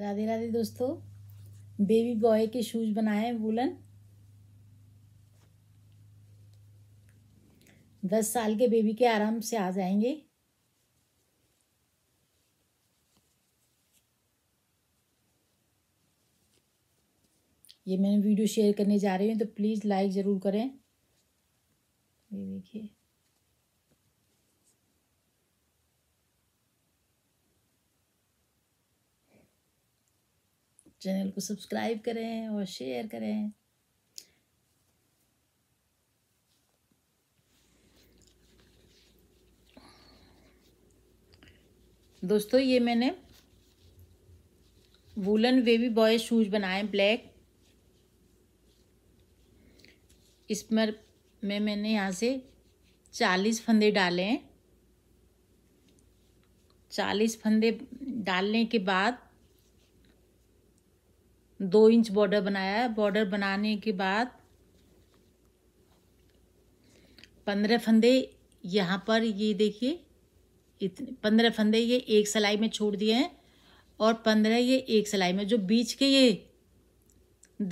राधे राधे दोस्तों baby boy के shoes बनाए हैं वुलन दस साल के बेबी के आराम से आ जाएंगे ये मैंने वीडियो शेयर करने जा रही हूँ तो प्लीज़ लाइक ज़रूर करें ये देखिए चैनल को सब्सक्राइब करें और शेयर करें दोस्तों ये मैंने वूलन बेबी बॉय शूज़ बनाए ब्लैक इसमें में मैंने यहाँ से चालीस फंदे डाले हैं चालीस फंदे डालने के बाद दो इंच बॉर्डर बनाया है बॉर्डर बनाने के बाद पंद्रह फंदे यहाँ पर ये देखिए इतने पंद्रह फंदे ये एक सिलाई में छोड़ दिए हैं और पंद्रह ये एक सिलाई में जो बीच के ये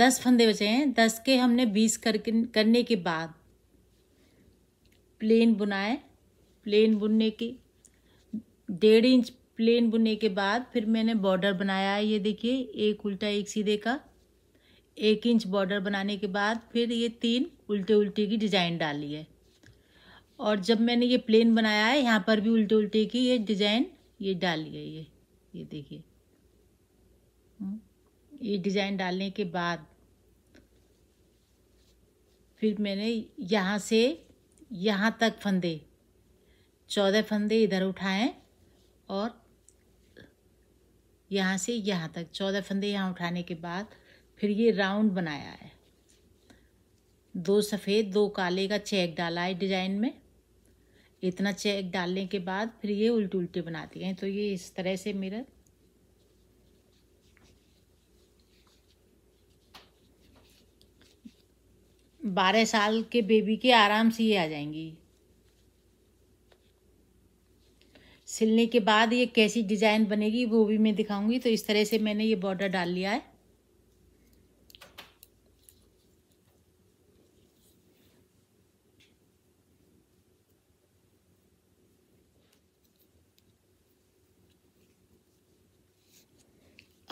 दस फंदे बचे हैं दस के हमने बीस करके करने के बाद प्लेन बुनाए प्लेन बुनने के डेढ़ इंच प्लेन बुनने के बाद फिर मैंने बॉर्डर बनाया है ये देखिए एक उल्टा एक सीधे का एक इंच बॉर्डर बनाने के बाद फिर ये तीन उल्टे उल्टे की डिज़ाइन डाली है और जब मैंने ये प्लेन बनाया है यहाँ पर भी उल्टे उल्टे की ये डिज़ाइन ये डाली है ये ये देखिए हम्म, ये डिज़ाइन डालने के बाद फिर मैंने यहाँ से यहाँ तक फंदे चौदह फंदे इधर उठाएं और यहाँ से यहाँ तक चौदह फंदे यहाँ उठाने के बाद फिर ये राउंड बनाया है दो सफ़ेद दो काले का चेक डाला है डिज़ाइन में इतना चेक डालने के बाद फिर ये उल्टे उल्टे बनाती हैं तो ये इस तरह से मेरा बारह साल के बेबी के आराम से ये आ जाएंगी सिलने के बाद ये कैसी डिज़ाइन बनेगी वो भी मैं दिखाऊंगी तो इस तरह से मैंने ये बॉर्डर डाल लिया है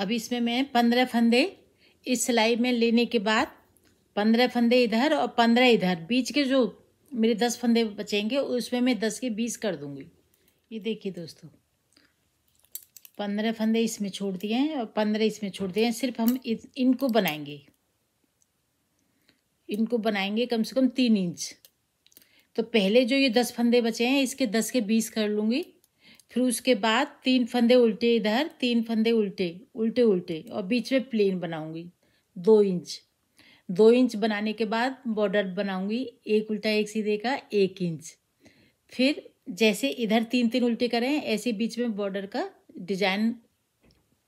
अब इसमें मैं पंद्रह फंदे इस सिलाई में लेने के बाद पंद्रह फंदे इधर और पंद्रह इधर बीच के जो मेरे दस फंदे बचेंगे उसमें मैं दस के बीस कर दूंगी ये देखिए दोस्तों पंद्रह फंदे इसमें छोड़ दिए हैं और पंद्रह इसमें छोड़ दिए हैं सिर्फ हम इनको बनाएंगे इनको बनाएंगे कम से कम तीन इंच तो पहले जो ये दस फंदे बचे हैं इसके दस के बीस कर लूँगी फिर उसके बाद तीन फंदे उल्टे इधर तीन फंदे उल्टे उल्टे उल्टे और बीच में प्लेन बनाऊँगी दो इंच दो इंच बनाने के बाद बॉर्डर बनाऊँगी एक उल्टा एक सीधे का एक इंच फिर जैसे इधर तीन तीन उल्टे करें ऐसे बीच में बॉर्डर का डिजाइन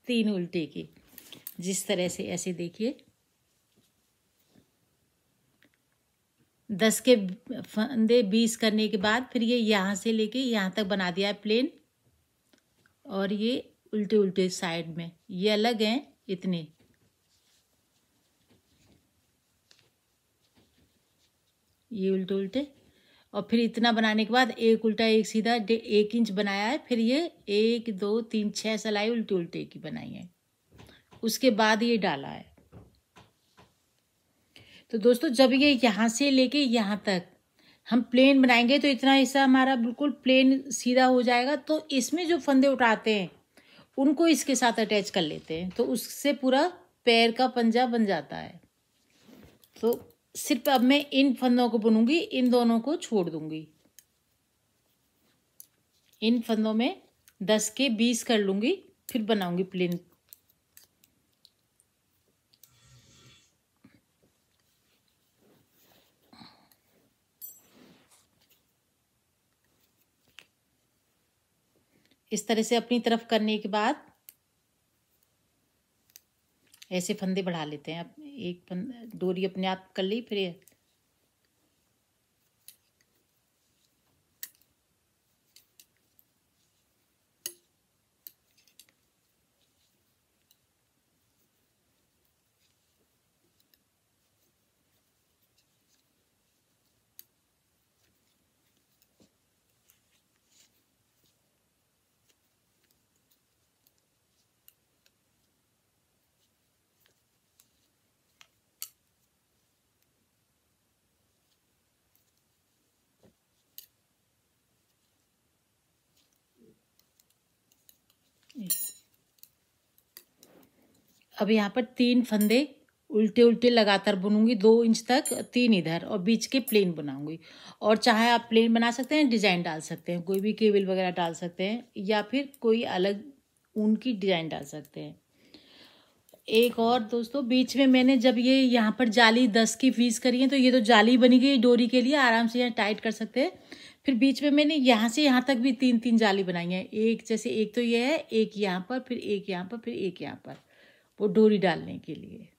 तीन उल्टे की जिस तरह से ऐसे देखिए दस के फंदे बीस करने के बाद फिर ये यहाँ से लेके यहाँ तक बना दिया है प्लेन और ये उल्टे उल्टे साइड में ये अलग हैं इतने ये उल्टे उल्टे और फिर इतना बनाने के बाद एक उल्टा एक सीधा एक इंच बनाया है फिर ये एक दो तीन छः सलाई उल्टी उल्टे की बनाई है उसके बाद ये डाला है तो दोस्तों जब ये यहाँ से लेके यहाँ तक हम प्लेन बनाएंगे तो इतना हिस्सा हमारा बिल्कुल प्लेन सीधा हो जाएगा तो इसमें जो फंदे उठाते हैं उनको इसके साथ अटैच कर लेते हैं तो उससे पूरा पैर का पंजा बन जाता है तो सिर्फ अब मैं इन फंदों को बुनूंगी इन दोनों को छोड़ दूंगी इन फंदों में दस के बीस कर लूंगी फिर बनाऊंगी प्लेन इस तरह से अपनी तरफ करने के बाद ऐसे फंदे बढ़ा लेते हैं आप एक फंद डोरी अपने आप कर ली फिर अब यहाँ पर तीन फंदे उल्टे उल्टे लगातार बुनूंगी दो इंच तक तीन इधर और बीच के प्लेन बनाऊंगी और चाहे आप प्लेन बना सकते हैं डिजाइन डाल सकते हैं कोई भी केबल वगैरह डाल सकते हैं या फिर कोई अलग ऊन की डिजाइन डाल सकते हैं एक और दोस्तों बीच में मैंने जब ये यहाँ पर जाली दस की फीस करी है तो ये तो जाली बनी गई डोरी के लिए आराम से यहाँ टाइट कर सकते हैं फिर बीच में मैंने यहाँ से यहाँ तक भी तीन तीन जाली बनाई है एक जैसे एक तो ये है एक यहाँ पर फिर एक यहाँ पर फिर एक यहाँ पर वो डोरी डालने के लिए